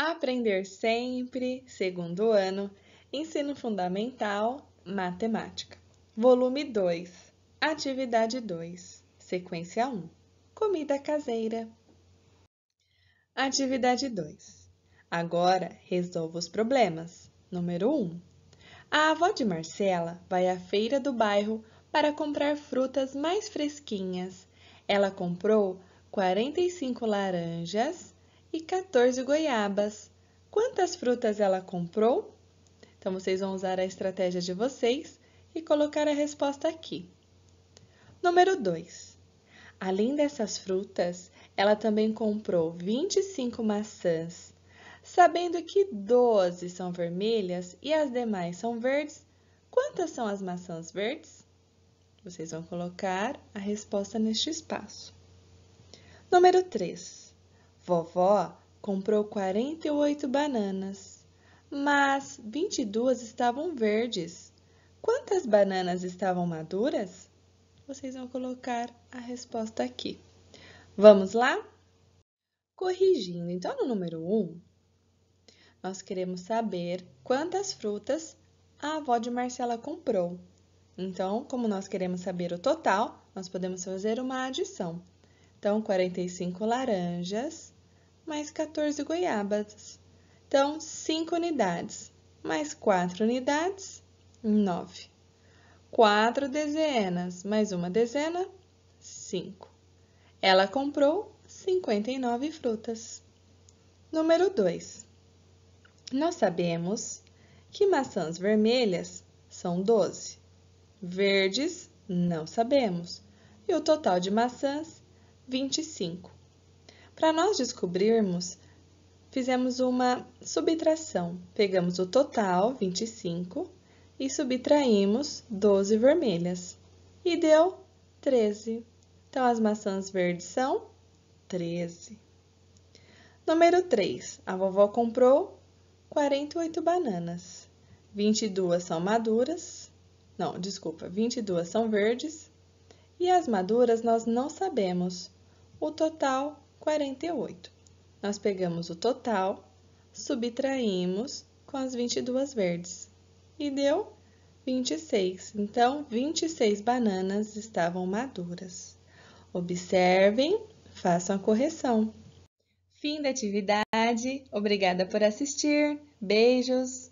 Aprender Sempre, segundo ano, Ensino Fundamental, Matemática. Volume 2, Atividade 2, Sequência 1, Comida Caseira. Atividade 2. Agora resolva os problemas. Número 1. A avó de Marcela vai à feira do bairro para comprar frutas mais fresquinhas. Ela comprou 45 laranjas, e 14 goiabas. Quantas frutas ela comprou? Então vocês vão usar a estratégia de vocês e colocar a resposta aqui. Número 2. Além dessas frutas, ela também comprou 25 maçãs. Sabendo que 12 são vermelhas e as demais são verdes, quantas são as maçãs verdes? Vocês vão colocar a resposta neste espaço. Número 3. Vovó comprou 48 bananas, mas 22 estavam verdes. Quantas bananas estavam maduras? Vocês vão colocar a resposta aqui. Vamos lá? Corrigindo, então no número 1, nós queremos saber quantas frutas a avó de Marcela comprou. Então, como nós queremos saber o total, nós podemos fazer uma adição. Então, 45 laranjas, mais 14 goiabas. Então, 5 unidades mais 4 unidades, 9. 4 dezenas mais uma dezena, 5. Ela comprou 59 frutas. Número 2. Nós sabemos que maçãs vermelhas são 12. Verdes, não sabemos. E o total de maçãs, 25. Para nós descobrirmos, fizemos uma subtração. Pegamos o total, 25, e subtraímos 12 vermelhas. E deu 13. Então, as maçãs verdes são 13. Número 3. A vovó comprou 48 bananas. 22 são maduras. Não, desculpa, 22 são verdes. E as maduras nós não sabemos. O total 48. Nós pegamos o total, subtraímos com as 22 verdes e deu 26. Então, 26 bananas estavam maduras. Observem, façam a correção. Fim da atividade. Obrigada por assistir. Beijos!